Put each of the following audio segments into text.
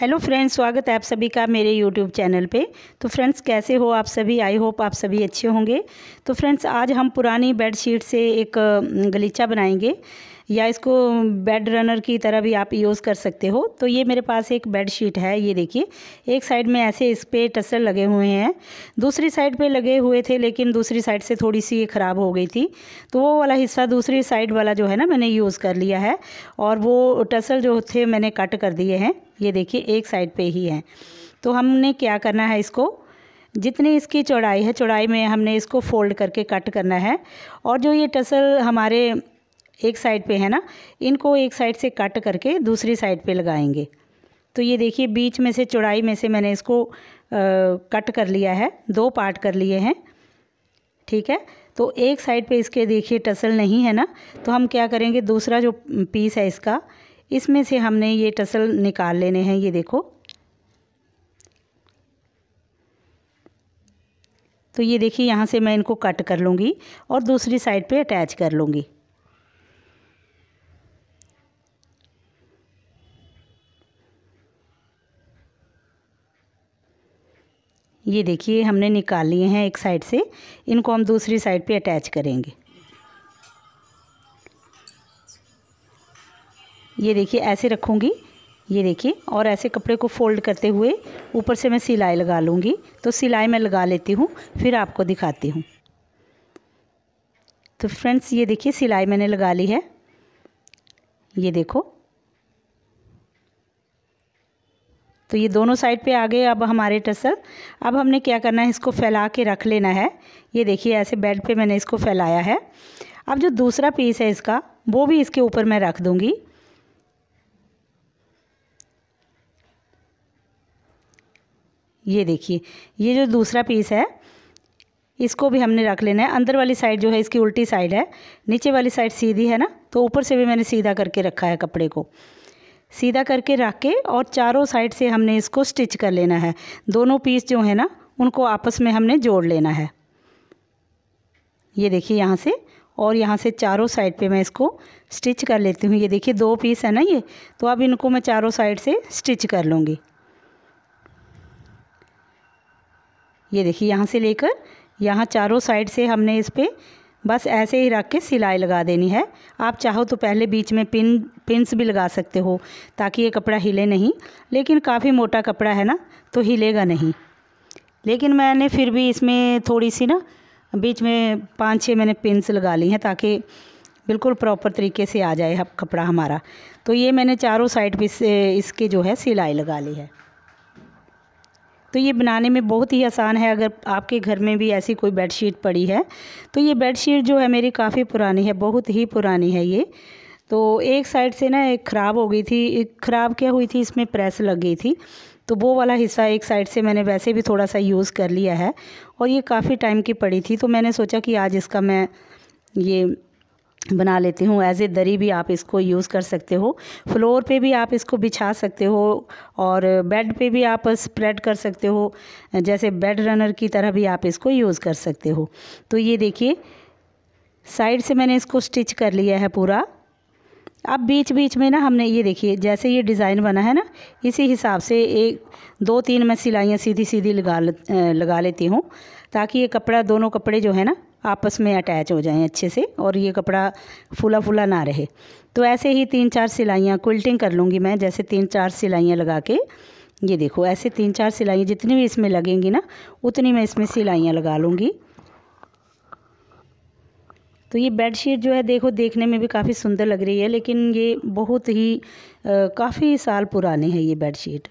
hello friends स्वागत है आप सभी का मेरे यूट्यूब चैनल पे तो फ्रेंड्स कैसे हो आप सभी आई होप आप सभी अच्छे होंगे तो फ्रेंड्स आज हम पुरानी बेडशीट से एक गलीचा बनाएंगे या इसको बेड रनर की तरह भी आप यूज़ कर सकते हो तो ये मेरे पास एक बेड शीट है ये देखिए एक साइड में ऐसे इस पर टसर लगे हुए हैं दूसरी साइड पे लगे हुए थे लेकिन दूसरी साइड से थोड़ी सी ये ख़राब हो गई थी तो वो वाला हिस्सा दूसरी साइड वाला जो है ना मैंने यूज़ कर लिया है और वो टसल जो थे मैंने कट कर दिए हैं ये देखिए एक साइड पर ही है तो हमने क्या करना है इसको जितनी इसकी चौड़ाई है चौड़ाई में हमने इसको फोल्ड करके कट करना है और जो ये टसल हमारे एक साइड पे है ना इनको एक साइड से कट करके दूसरी साइड पे लगाएंगे तो ये देखिए बीच में से चौड़ाई में से मैंने इसको आ, कट कर लिया है दो पार्ट कर लिए हैं ठीक है तो एक साइड पे इसके देखिए टसल नहीं है ना तो हम क्या करेंगे दूसरा जो पीस है इसका इसमें से हमने ये टसल निकाल लेने हैं ये देखो तो ये देखिए यहाँ से मैं इनको कट कर लूँगी और दूसरी साइड पे अटैच कर लूँगी ये देखिए हमने निकाल लिए हैं एक साइड से इनको हम दूसरी साइड पे अटैच करेंगे ये देखिए ऐसे रखूँगी ये देखिए और ऐसे कपड़े को फोल्ड करते हुए ऊपर से मैं सिलाई लगा लूँगी तो सिलाई मैं लगा लेती हूँ फिर आपको दिखाती हूँ तो फ्रेंड्स ये देखिए सिलाई मैंने लगा ली है ये देखो तो ये दोनों साइड पे आ गए अब हमारे टसल अब हमने क्या करना है इसको फैला के रख लेना है ये देखिए ऐसे बेड पे मैंने इसको फैलाया है अब जो दूसरा पीस है इसका वो भी इसके ऊपर मैं रख दूँगी ये देखिए ये जो दूसरा पीस है इसको भी हमने रख लेना है अंदर वाली साइड जो है इसकी उल्टी साइड है नीचे वाली साइड सीधी है ना तो ऊपर से भी मैंने सीधा करके रखा है कपड़े को सीधा करके रख के और चारों साइड से हमने इसको स्टिच कर लेना है दोनों पीस जो है ना उनको आपस में हमने जोड़ लेना है ये देखिए यहाँ से और यहाँ से चारों साइड पे मैं इसको स्टिच कर लेती हूँ ये देखिए दो पीस है ना ये तो अब इनको मैं चारों साइड से स्टिच कर लूँगी ये देखिए यहाँ से लेकर यहाँ चारों साइड से हमने इस पर बस ऐसे ही रख के सिलाई लगा देनी है आप चाहो तो पहले बीच में पिन पिंस भी लगा सकते हो ताकि ये कपड़ा हिले नहीं लेकिन काफ़ी मोटा कपड़ा है ना तो हिलेगा नहीं लेकिन मैंने फिर भी इसमें थोड़ी सी ना बीच में पाँच छः मैंने पिंस लगा ली हैं ताकि बिल्कुल प्रॉपर तरीके से आ जाए कपड़ा हमारा तो ये मैंने चारों साइड पे से इसके जो है सिलाई लगा ली है तो ये बनाने में बहुत ही आसान है अगर आपके घर में भी ऐसी कोई बेडशीट पड़ी है तो ये बेडशीट जो है मेरी काफ़ी पुरानी है बहुत ही पुरानी है ये तो एक साइड से ना एक ख़राब हो गई थी ख़राब क्या हुई थी इसमें प्रेस लग गई थी तो वो वाला हिस्सा एक साइड से मैंने वैसे भी थोड़ा सा यूज़ कर लिया है और ये काफ़ी टाइम की पड़ी थी तो मैंने सोचा कि आज इसका मैं ये बना लेती हूँ एज ए दरी भी आप इसको यूज़ कर सकते हो फ्लोर पे भी आप इसको बिछा सकते हो और बेड पे भी आप स्प्रेड कर सकते हो जैसे बेड रनर की तरह भी आप इसको यूज़ कर सकते हो तो ये देखिए साइड से मैंने इसको स्टिच कर लिया है पूरा अब बीच बीच में ना हमने ये देखिए जैसे ये डिज़ाइन बना है ना इसी हिसाब से एक दो तीन मैं सिलाइयाँ सीधी सीधी लगा लगा लेती हूँ ताकि ये कपड़ा दोनों कपड़े जो है ना आपस में अटैच हो जाएं अच्छे से और ये कपड़ा फूला फूला ना रहे तो ऐसे ही तीन चार सिलाइयाँ क्विल्टिंग कर लूँगी मैं जैसे तीन चार सिलाइयाँ लगा के ये देखो ऐसे तीन चार सिलाइयाँ जितनी भी इसमें लगेंगी ना उतनी मैं इसमें सिलाइयाँ लगा लूँगी तो ये बेडशीट जो है देखो देखने में भी काफ़ी सुंदर लग रही है लेकिन ये बहुत ही काफ़ी साल पुरानी है ये बेडशीट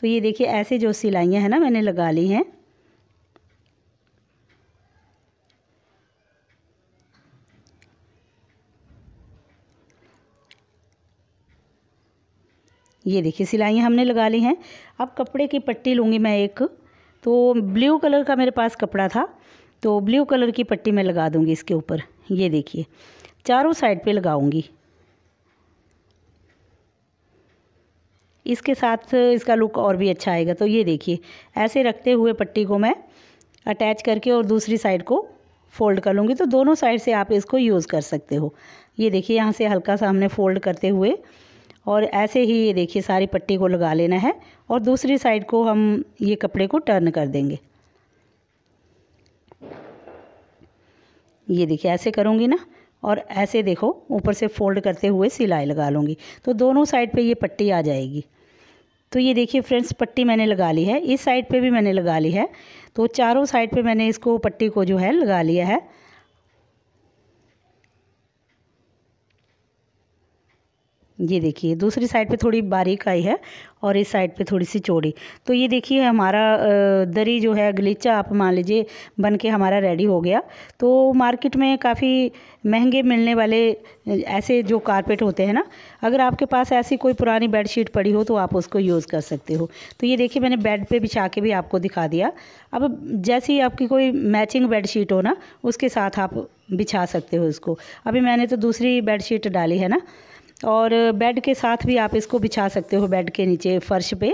तो ये देखिए ऐसे जो सिलाइयाँ हैं ना मैंने लगा ली हैं ये देखिए सिलाइयाँ हमने लगा ली हैं अब कपड़े की पट्टी लूँगी मैं एक तो ब्लू कलर का मेरे पास कपड़ा था तो ब्लू कलर की पट्टी मैं लगा दूँगी इसके ऊपर ये देखिए चारों साइड पे लगाऊँगी इसके साथ इसका लुक और भी अच्छा आएगा तो ये देखिए ऐसे रखते हुए पट्टी को मैं अटैच करके और दूसरी साइड को फोल्ड कर लूँगी तो दोनों साइड से आप इसको यूज़ कर सकते हो ये देखिए यहाँ से हल्का सा हमने फोल्ड करते हुए और ऐसे ही ये देखिए सारी पट्टी को लगा लेना है और दूसरी साइड को हम ये कपड़े को टर्न कर देंगे ये देखिए ऐसे करूँगी ना और ऐसे देखो ऊपर से फोल्ड करते हुए सिलाई लगा लूँगी तो दोनों साइड पे ये पट्टी आ जाएगी तो ये देखिए फ्रेंड्स पट्टी मैंने लगा ली है इस साइड पे भी मैंने लगा ली है तो चारों साइड पे मैंने इसको पट्टी को जो है लगा लिया है ये देखिए दूसरी साइड पे थोड़ी बारीक आई है और इस साइड पे थोड़ी सी चौड़ी तो ये देखिए हमारा दरी जो है गलीचा आप मान लीजिए बन के हमारा रेडी हो गया तो मार्केट में काफ़ी महंगे मिलने वाले ऐसे जो कारपेट होते हैं ना अगर आपके पास ऐसी कोई पुरानी बेडशीट पड़ी हो तो आप उसको यूज़ कर सकते हो तो ये देखिए मैंने बेड पर बिछा के भी आपको दिखा दिया अब जैसी आपकी कोई मैचिंग बेड हो ना उसके साथ आप बिछा सकते हो इसको अभी मैंने तो दूसरी बेड डाली है ना और बेड के साथ भी आप इसको बिछा सकते हो बेड के नीचे फ़र्श पे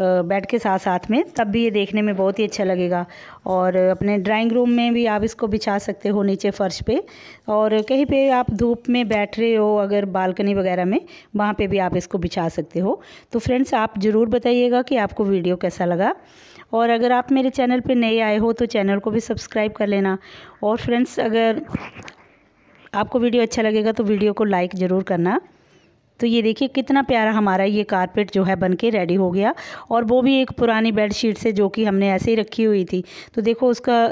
बेड के साथ साथ में तब भी ये देखने में बहुत ही अच्छा लगेगा और अपने ड्राइंग रूम में भी आप इसको बिछा सकते हो नीचे फ़र्श पे और कहीं पे आप धूप में बैठ रहे हो अगर बालकनी वगैरह में वहाँ पे भी आप इसको बिछा सकते हो तो फ्रेंड्स आप ज़रूर बताइएगा कि आपको वीडियो कैसा लगा और अगर आप मेरे चैनल पर नए आए हो तो चैनल को भी सब्सक्राइब कर लेना और फ्रेंड्स अगर आपको वीडियो अच्छा लगेगा तो वीडियो को लाइक ज़रूर करना तो ये देखिए कितना प्यारा हमारा ये कारपेट जो है बन के रेडी हो गया और वो भी एक पुरानी बेड शीट से जो कि हमने ऐसे ही रखी हुई थी तो देखो उसका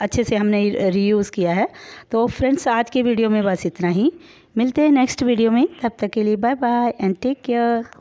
अच्छे से हमने रीयूज़ किया है तो फ्रेंड्स आज के वीडियो में बस इतना ही मिलते हैं नेक्स्ट वीडियो में तब तक के लिए bye bye and take care